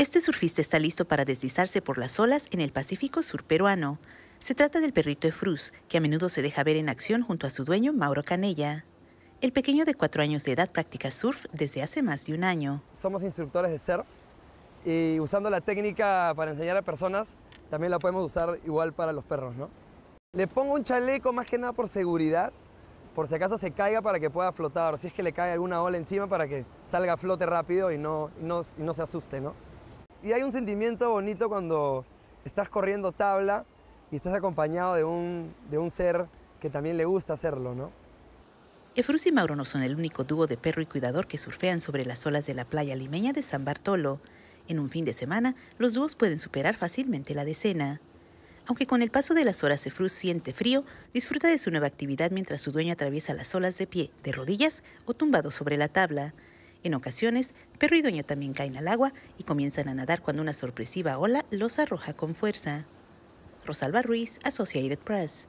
Este surfista está listo para deslizarse por las olas en el Pacífico Sur peruano. Se trata del perrito Efruz, que a menudo se deja ver en acción junto a su dueño Mauro Canella. El pequeño de cuatro años de edad practica surf desde hace más de un año. Somos instructores de surf y usando la técnica para enseñar a personas, también la podemos usar igual para los perros, ¿no? Le pongo un chaleco más que nada por seguridad, por si acaso se caiga para que pueda flotar, si es que le cae alguna ola encima para que salga a flote rápido y no, y no se asuste, ¿no? Y hay un sentimiento bonito cuando estás corriendo tabla y estás acompañado de un, de un ser que también le gusta hacerlo, ¿no? Efrus y Mauro no son el único dúo de perro y cuidador que surfean sobre las olas de la playa limeña de San Bartolo. En un fin de semana, los dúos pueden superar fácilmente la decena. Aunque con el paso de las horas Efrus siente frío, disfruta de su nueva actividad mientras su dueño atraviesa las olas de pie, de rodillas o tumbado sobre la tabla. En ocasiones, perro y dueño también caen al agua y comienzan a nadar cuando una sorpresiva ola los arroja con fuerza. Rosalba Ruiz, Associated Press.